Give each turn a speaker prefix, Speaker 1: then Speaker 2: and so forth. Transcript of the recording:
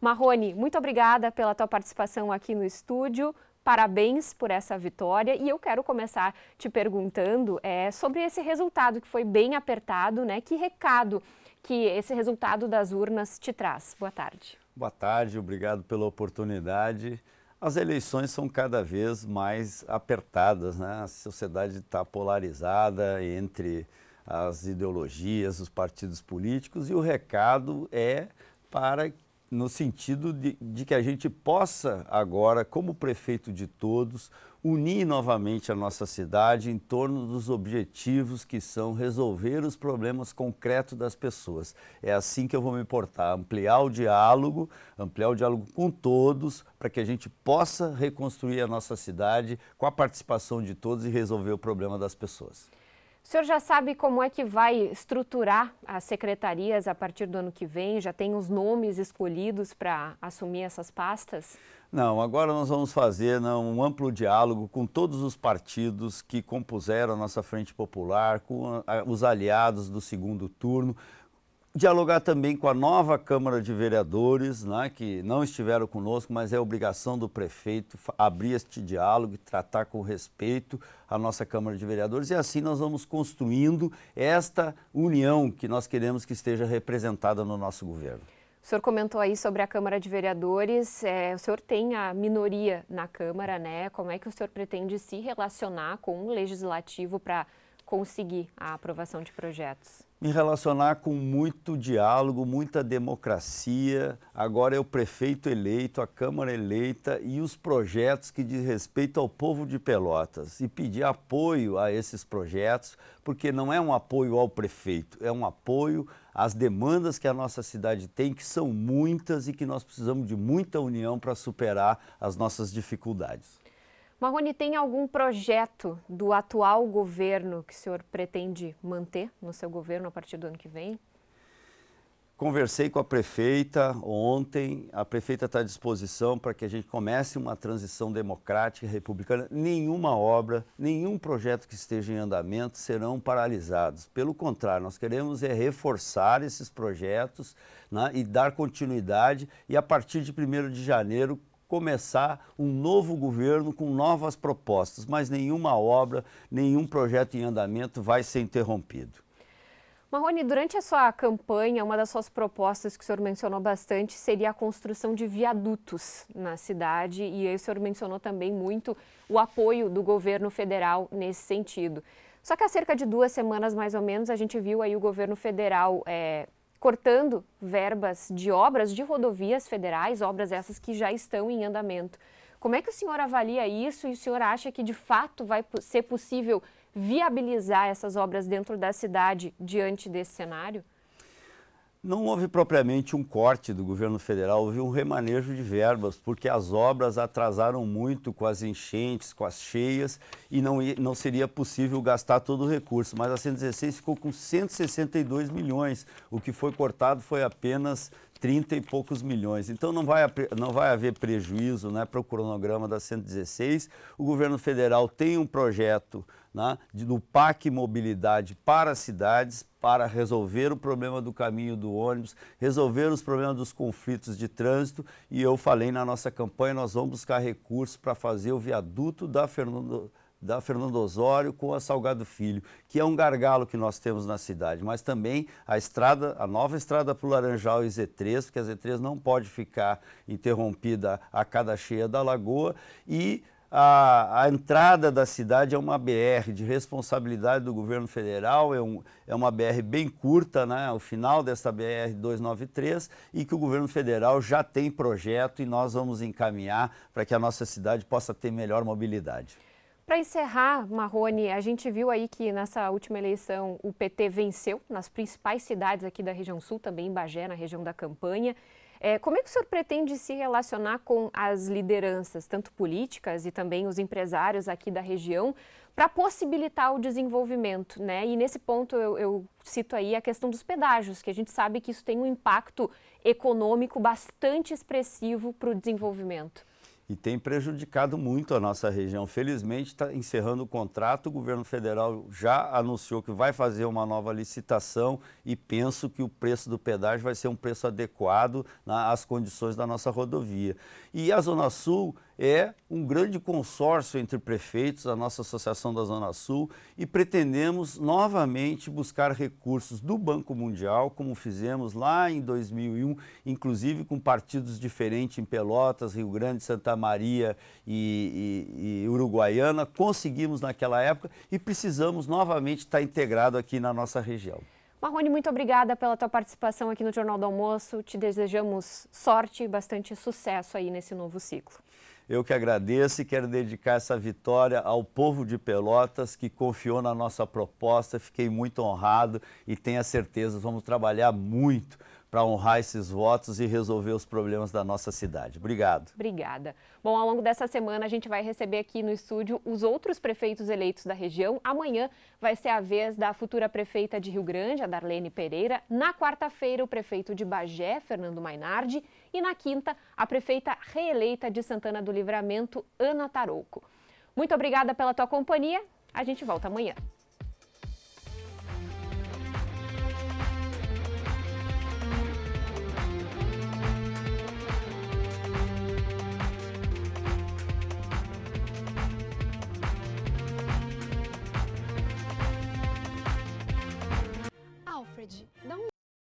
Speaker 1: Marrone, muito obrigada pela tua participação aqui no estúdio. Parabéns por essa vitória e eu quero começar te perguntando é, sobre esse resultado que foi bem apertado, né? Que recado que esse resultado das urnas te traz? Boa tarde.
Speaker 2: Boa tarde, obrigado pela oportunidade. As eleições são cada vez mais apertadas, né? A sociedade está polarizada entre as ideologias, os partidos políticos e o recado é para no sentido de, de, que a gente possa agora, como prefeito de todos, unir novamente a nossa cidade em torno dos objetivos que são resolver os problemas concretos das pessoas. É assim que eu vou me importar, ampliar o diálogo, ampliar o diálogo com todos, para que a gente possa reconstruir a nossa cidade com a participação de todos e resolver o problema das pessoas.
Speaker 1: O senhor já sabe como é que vai estruturar as secretarias a partir do ano que vem? Já tem os nomes escolhidos para assumir essas pastas?
Speaker 2: Não, agora nós vamos fazer não, né, um amplo diálogo com todos os partidos que compuseram a nossa Frente Popular, com a, os aliados do segundo turno, dialogar também com a nova Câmara de Vereadores, né, que não estiveram conosco, mas é obrigação do prefeito abrir este diálogo e tratar com respeito a nossa Câmara de Vereadores. E assim nós vamos construindo esta união que nós queremos que esteja representada no nosso governo.
Speaker 1: O senhor comentou aí sobre a Câmara de Vereadores. É, o senhor tem a minoria na Câmara, né? Como é que o senhor pretende se relacionar com o legislativo para conseguir a aprovação de projetos?
Speaker 2: Me relacionar com muito diálogo, muita democracia. Agora é o prefeito eleito, a Câmara eleita e os projetos que diz respeito ao povo de Pelotas. E pedir apoio a esses projetos, porque não é um apoio ao prefeito, é um apoio às demandas que a nossa cidade tem, que são muitas e que nós precisamos de muita união para superar as nossas dificuldades.
Speaker 1: Marrone, tem algum projeto do atual governo que o senhor pretende manter no seu governo a partir do ano que vem?
Speaker 2: Conversei com a prefeita ontem. A prefeita está à disposição para que a gente comece uma transição democrática e republicana. Nenhuma obra, nenhum projeto que esteja em andamento serão paralisados. Pelo contrário, nós queremos é reforçar esses projetos né, e dar continuidade. E a partir de 1 de janeiro, começar um novo governo com novas propostas, mas nenhuma obra, nenhum projeto em andamento vai ser interrompido.
Speaker 1: Marrone, durante a sua campanha, uma das suas propostas que o senhor mencionou bastante seria a construção de viadutos na cidade, e aí o senhor mencionou também muito o apoio do governo federal nesse sentido. Só que há cerca de duas semanas, mais ou menos, a gente viu aí o governo federal é, cortando verbas de obras de rodovias federais, obras essas que já estão em andamento. Como é que o senhor avalia isso e o senhor acha que de fato vai ser possível viabilizar essas obras dentro da cidade diante desse cenário?
Speaker 2: Não houve propriamente um corte do governo federal, houve um remanejo de verbas, porque as obras atrasaram muito com as enchentes, com as cheias, e não, não seria possível gastar todo o recurso. Mas a 116 ficou com 162 milhões. O que foi cortado foi apenas 30 e poucos milhões. Então não vai, não vai haver prejuízo né, para o cronograma da 116. O governo federal tem um projeto né, do PAC Mobilidade para cidades, para resolver o problema do caminho do ônibus, resolver os problemas dos conflitos de trânsito. E eu falei na nossa campanha, nós vamos buscar recursos para fazer o viaduto da Fernando da Fernando Osório com a Salgado Filho, que é um gargalo que nós temos na cidade, mas também a estrada, a nova estrada para o Laranjal e Z3, porque a Z3 não pode ficar interrompida a cada cheia da lagoa e a, a, entrada da cidade é uma BR de responsabilidade do governo federal, é, um, é uma BR bem curta, né? o final dessa BR 293, e que o governo federal já tem projeto e nós vamos encaminhar para que a nossa cidade possa ter melhor mobilidade.
Speaker 1: Para encerrar, Marrone, a gente viu aí que nessa última eleição o PT venceu nas principais cidades aqui da região sul, também em Bagé, na região da campanha. É, como é que o senhor pretende se relacionar com as lideranças, tanto políticas e também os empresários aqui da região, para possibilitar o desenvolvimento? Né? E nesse ponto eu, eu, cito aí a questão dos pedágios, que a gente sabe que isso tem um impacto econômico bastante expressivo para o desenvolvimento
Speaker 2: e tem prejudicado muito a nossa região. Felizmente, está encerrando o contrato, o governo federal já anunciou que vai fazer uma nova licitação e penso que o preço do pedágio vai ser um preço adequado às condições da nossa rodovia. E a Zona Sul é um grande consórcio entre prefeitos, a nossa Associação da Zona Sul, e pretendemos novamente buscar recursos do Banco Mundial, como fizemos lá em 2001, inclusive com partidos diferentes em Pelotas, Rio Grande, Santa Maria e, e, e Uruguaiana. Conseguimos naquela época e precisamos novamente estar integrado aqui na nossa região.
Speaker 1: Marrone, muito obrigada pela tua participação aqui no Jornal do Almoço. Te desejamos sorte e bastante sucesso aí nesse novo ciclo.
Speaker 2: Eu que agradeço e quero dedicar essa vitória ao povo de Pelotas que confiou na nossa proposta. Fiquei muito honrado e tenho a certeza, vamos trabalhar muito para honrar esses votos e resolver os problemas da nossa cidade. Obrigado.
Speaker 1: Obrigada. Bom, ao longo dessa semana a gente vai receber aqui no estúdio os outros prefeitos eleitos da região. Amanhã vai ser a vez da futura prefeita de Rio Grande, a Darlene Pereira. Na quarta-feira, o prefeito de Bagé, Fernando Mainardi. E na quinta, a prefeita reeleita de Santana do Livramento, Ana Tarouco. Muito obrigada pela tua companhia. A gente volta amanhã.